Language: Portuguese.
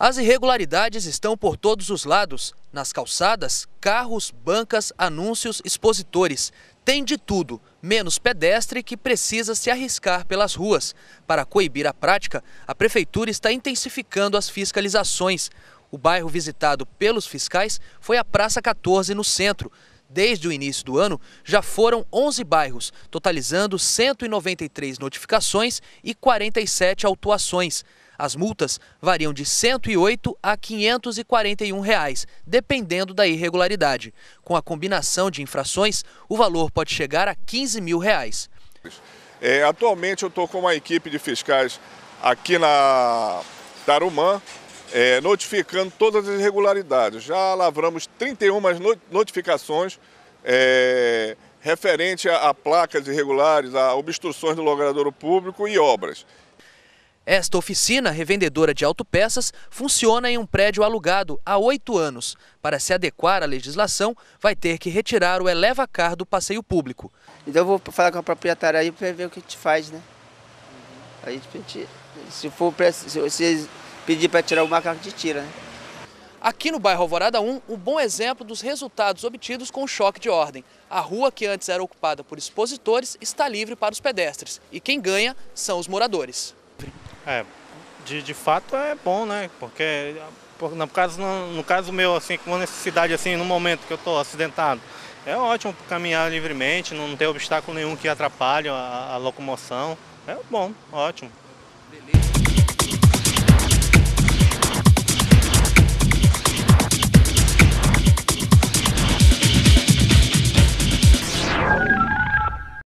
As irregularidades estão por todos os lados: nas calçadas, carros, bancas, anúncios, expositores. Tem de tudo, menos pedestre que precisa se arriscar pelas ruas. Para coibir a prática, a prefeitura está intensificando as fiscalizações. O bairro visitado pelos fiscais foi a Praça 14, no centro. Desde o início do ano, já foram 11 bairros, totalizando 193 notificações e 47 autuações. As multas variam de R$ 108 a R$ 541, reais, dependendo da irregularidade. Com a combinação de infrações, o valor pode chegar a R$ 15 mil. Reais. É, atualmente eu estou com uma equipe de fiscais aqui na Tarumã, é, notificando todas as irregularidades. Já lavramos 31 notificações é, referente a, a placas irregulares, a obstruções do logradouro público e obras. Esta oficina revendedora de autopeças funciona em um prédio alugado há oito anos. Para se adequar à legislação, vai ter que retirar o eleva-car do passeio público. Então eu vou falar com a proprietária aí para ver o que a gente faz, né? Aí a gente, se for se, se pedir para tirar o macaco de tira. Né? Aqui no bairro Alvorada 1, um bom exemplo dos resultados obtidos com o choque de ordem. A rua que antes era ocupada por expositores está livre para os pedestres e quem ganha são os moradores. É, de, de fato é bom, né? Porque no caso, no, caso meu, assim, com uma necessidade assim, no momento que eu estou acidentado, é ótimo caminhar livremente, não ter obstáculo nenhum que atrapalhe a, a locomoção. É bom, ótimo. Beleza.